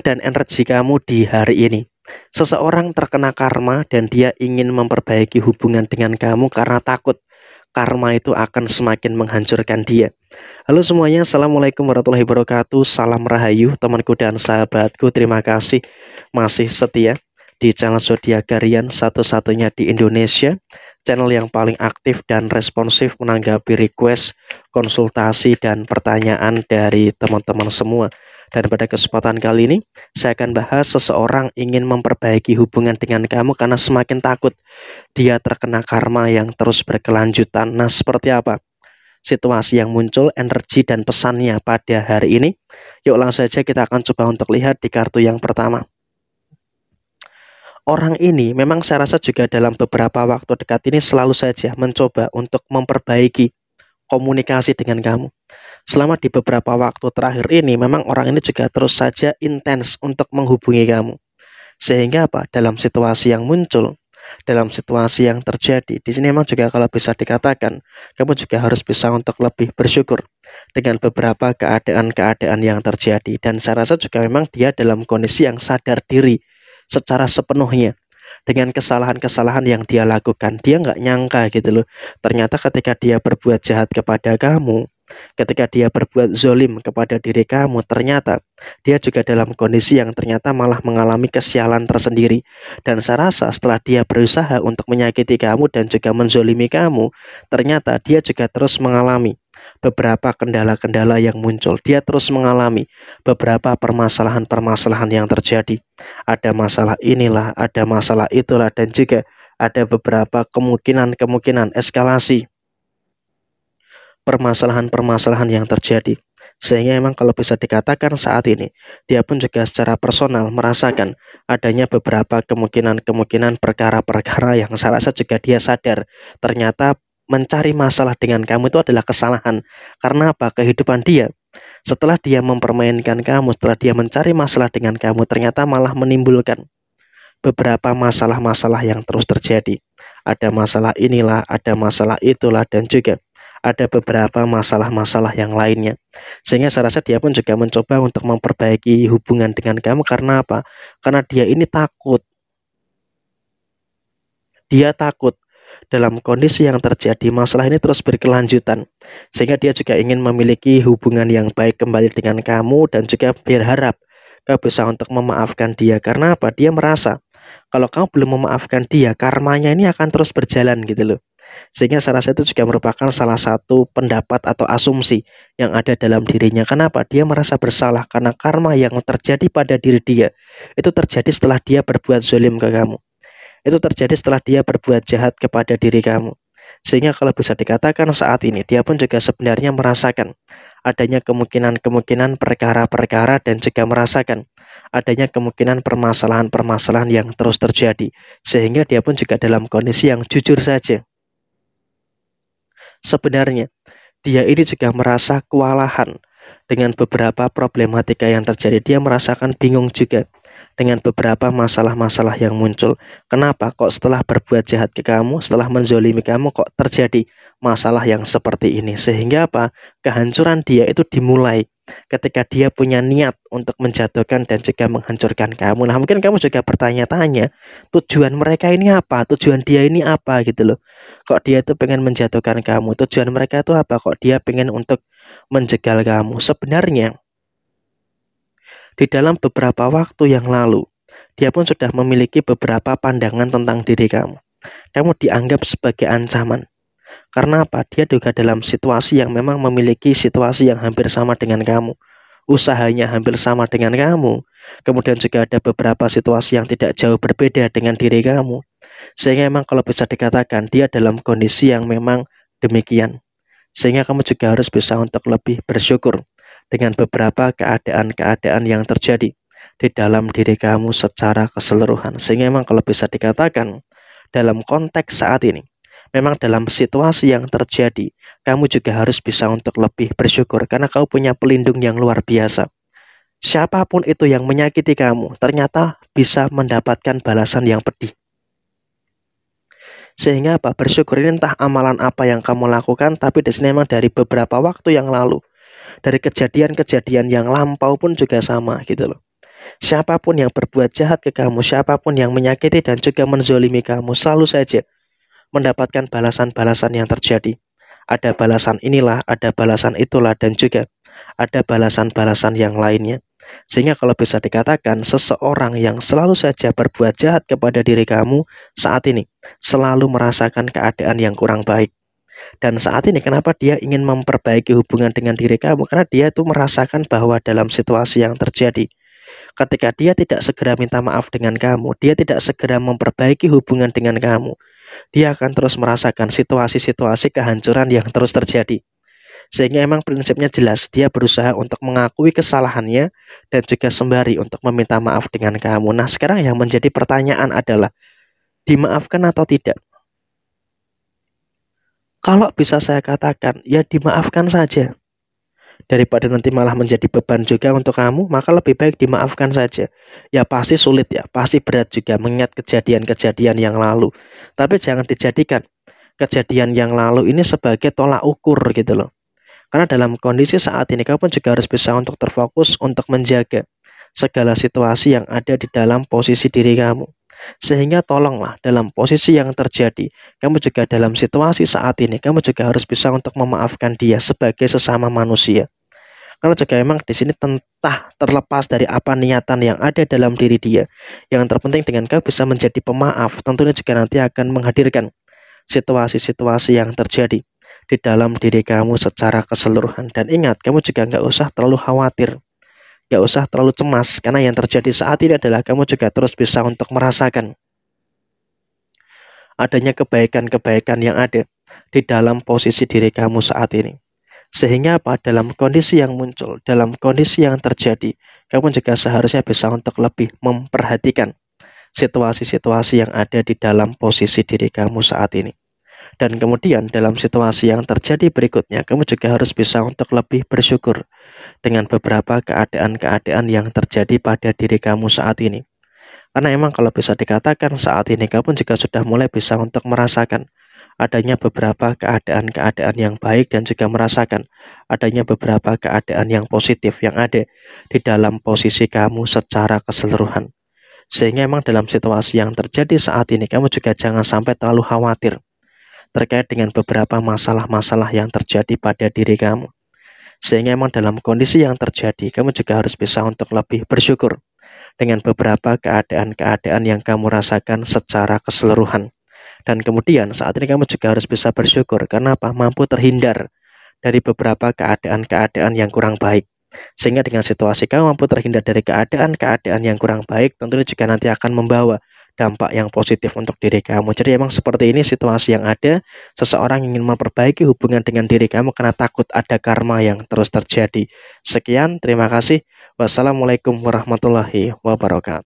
dan energi kamu di hari ini. Seseorang terkena karma dan dia ingin memperbaiki hubungan dengan kamu karena takut karma itu akan semakin menghancurkan dia. Halo semuanya, Assalamualaikum warahmatullahi wabarakatuh. Salam Rahayu, temanku dan sahabatku. Terima kasih masih setia di channel Zodiac Garian satu-satunya di Indonesia, channel yang paling aktif dan responsif menanggapi request, konsultasi, dan pertanyaan dari teman-teman semua. Dan pada kesempatan kali ini, saya akan bahas seseorang ingin memperbaiki hubungan dengan kamu karena semakin takut dia terkena karma yang terus berkelanjutan. Nah, seperti apa? Situasi yang muncul, energi dan pesannya pada hari ini. Yuk langsung saja kita akan coba untuk lihat di kartu yang pertama orang ini memang saya rasa juga dalam beberapa waktu dekat ini selalu saja mencoba untuk memperbaiki komunikasi dengan kamu. Selama di beberapa waktu terakhir ini memang orang ini juga terus saja intens untuk menghubungi kamu. Sehingga apa? Dalam situasi yang muncul, dalam situasi yang terjadi. Di sini memang juga kalau bisa dikatakan, kamu juga harus bisa untuk lebih bersyukur dengan beberapa keadaan-keadaan yang terjadi. Dan saya rasa juga memang dia dalam kondisi yang sadar diri secara sepenuhnya dengan kesalahan-kesalahan yang dia lakukan. Dia nggak nyangka gitu loh. Ternyata ketika dia berbuat jahat kepada kamu, ketika dia berbuat zolim kepada diri kamu, ternyata dia juga dalam kondisi yang ternyata malah mengalami kesialan tersendiri. Dan saya rasa setelah dia berusaha untuk menyakiti kamu dan juga menzolimi kamu, ternyata dia juga terus mengalami beberapa kendala-kendala yang muncul. Dia terus mengalami beberapa permasalahan-permasalahan yang terjadi. Ada masalah inilah, ada masalah itulah, dan juga ada beberapa kemungkinan-kemungkinan eskalasi permasalahan-permasalahan yang terjadi. Sehingga memang kalau bisa dikatakan saat ini, dia pun juga secara personal merasakan adanya beberapa kemungkinan-kemungkinan perkara-perkara yang saya rasa juga dia sadar. Ternyata mencari masalah dengan kamu itu adalah kesalahan. Karena apa? Kehidupan dia setelah dia mempermainkan kamu, setelah dia mencari masalah dengan kamu, ternyata malah menimbulkan beberapa masalah-masalah yang terus terjadi. Ada masalah inilah, ada masalah itulah, dan juga ada beberapa masalah-masalah yang lainnya. Sehingga saya rasa dia pun juga mencoba untuk memperbaiki hubungan dengan kamu karena apa? Karena dia ini takut. Dia takut dalam kondisi yang terjadi masalah ini terus berkelanjutan sehingga dia juga ingin memiliki hubungan yang baik kembali dengan kamu dan juga berharap kau bisa untuk memaafkan dia karena apa dia merasa kalau kamu belum memaafkan dia karmanya ini akan terus berjalan gitu loh sehingga saya rasa itu juga merupakan salah satu pendapat atau asumsi yang ada dalam dirinya kenapa dia merasa bersalah karena karma yang terjadi pada diri dia itu terjadi setelah dia berbuat zolim ke kamu itu terjadi setelah dia berbuat jahat kepada diri kamu. Sehingga kalau bisa dikatakan saat ini dia pun juga sebenarnya merasakan adanya kemungkinan-kemungkinan perkara-perkara dan juga merasakan adanya kemungkinan permasalahan-permasalahan yang terus terjadi. Sehingga dia pun juga dalam kondisi yang jujur saja. Sebenarnya dia ini juga merasa kewalahan dengan beberapa problematika yang terjadi. Dia merasakan bingung juga dengan beberapa masalah-masalah yang muncul. Kenapa kok setelah berbuat jahat ke kamu, setelah menzolimi kamu kok terjadi masalah yang seperti ini? Sehingga apa? Kehancuran dia itu dimulai ketika dia punya niat untuk menjatuhkan dan juga menghancurkan kamu. Nah, mungkin kamu juga bertanya-tanya, tujuan mereka ini apa? Tujuan dia ini apa gitu loh. Kok dia itu pengen menjatuhkan kamu? Tujuan mereka itu apa? Kok dia pengen untuk menjegal kamu? Sebenarnya di dalam beberapa waktu yang lalu, dia pun sudah memiliki beberapa pandangan tentang diri kamu. Kamu dianggap sebagai ancaman. Karena apa? Dia juga dalam situasi yang memang memiliki situasi yang hampir sama dengan kamu. Usahanya hampir sama dengan kamu. Kemudian juga ada beberapa situasi yang tidak jauh berbeda dengan diri kamu. Sehingga memang kalau bisa dikatakan dia dalam kondisi yang memang demikian. Sehingga kamu juga harus bisa untuk lebih bersyukur dengan beberapa keadaan-keadaan yang terjadi di dalam diri kamu secara keseluruhan. Sehingga memang kalau bisa dikatakan dalam konteks saat ini, memang dalam situasi yang terjadi, kamu juga harus bisa untuk lebih bersyukur karena kau punya pelindung yang luar biasa. Siapapun itu yang menyakiti kamu, ternyata bisa mendapatkan balasan yang pedih. Sehingga apa? Bersyukur ini entah amalan apa yang kamu lakukan, tapi di sini memang dari beberapa waktu yang lalu, dari kejadian-kejadian yang lampau pun juga sama gitu loh. Siapapun yang berbuat jahat ke kamu, siapapun yang menyakiti dan juga menzolimi kamu, selalu saja mendapatkan balasan-balasan yang terjadi. Ada balasan inilah, ada balasan itulah, dan juga ada balasan-balasan yang lainnya. Sehingga kalau bisa dikatakan seseorang yang selalu saja berbuat jahat kepada diri kamu saat ini selalu merasakan keadaan yang kurang baik. Dan saat ini kenapa dia ingin memperbaiki hubungan dengan diri kamu? Karena dia itu merasakan bahwa dalam situasi yang terjadi, ketika dia tidak segera minta maaf dengan kamu, dia tidak segera memperbaiki hubungan dengan kamu, dia akan terus merasakan situasi-situasi kehancuran yang terus terjadi sehingga emang prinsipnya jelas dia berusaha untuk mengakui kesalahannya dan juga sembari untuk meminta maaf dengan kamu. Nah, sekarang yang menjadi pertanyaan adalah dimaafkan atau tidak? Kalau bisa saya katakan, ya dimaafkan saja. Daripada nanti malah menjadi beban juga untuk kamu, maka lebih baik dimaafkan saja. Ya pasti sulit ya, pasti berat juga mengingat kejadian-kejadian yang lalu. Tapi jangan dijadikan kejadian yang lalu ini sebagai tolak ukur gitu loh. Karena dalam kondisi saat ini kamu pun juga harus bisa untuk terfokus untuk menjaga segala situasi yang ada di dalam posisi diri kamu. Sehingga tolonglah dalam posisi yang terjadi, kamu juga dalam situasi saat ini, kamu juga harus bisa untuk memaafkan dia sebagai sesama manusia. Karena juga memang di sini tentah terlepas dari apa niatan yang ada dalam diri dia. Yang terpenting dengan kau bisa menjadi pemaaf, tentunya juga nanti akan menghadirkan situasi-situasi yang terjadi di dalam diri kamu secara keseluruhan. Dan ingat, kamu juga nggak usah terlalu khawatir Gak usah terlalu cemas, karena yang terjadi saat ini adalah kamu juga terus bisa untuk merasakan adanya kebaikan-kebaikan yang ada di dalam posisi diri kamu saat ini. Sehingga apa? Dalam kondisi yang muncul, dalam kondisi yang terjadi, kamu juga seharusnya bisa untuk lebih memperhatikan situasi-situasi yang ada di dalam posisi diri kamu saat ini. Dan kemudian dalam situasi yang terjadi berikutnya, kamu juga harus bisa untuk lebih bersyukur dengan beberapa keadaan-keadaan yang terjadi pada diri kamu saat ini. Karena emang kalau bisa dikatakan saat ini kamu juga sudah mulai bisa untuk merasakan adanya beberapa keadaan-keadaan yang baik dan juga merasakan adanya beberapa keadaan yang positif yang ada di dalam posisi kamu secara keseluruhan. Sehingga emang dalam situasi yang terjadi saat ini kamu juga jangan sampai terlalu khawatir terkait dengan beberapa masalah-masalah yang terjadi pada diri kamu. Sehingga memang dalam kondisi yang terjadi, kamu juga harus bisa untuk lebih bersyukur dengan beberapa keadaan-keadaan yang kamu rasakan secara keseluruhan. Dan kemudian saat ini kamu juga harus bisa bersyukur karena apa? Mampu terhindar dari beberapa keadaan-keadaan yang kurang baik. Sehingga dengan situasi kamu mampu terhindar dari keadaan-keadaan yang kurang baik, tentunya juga nanti akan membawa dampak yang positif untuk diri kamu. Jadi emang seperti ini situasi yang ada, seseorang ingin memperbaiki hubungan dengan diri kamu karena takut ada karma yang terus terjadi. Sekian, terima kasih. Wassalamualaikum warahmatullahi wabarakatuh.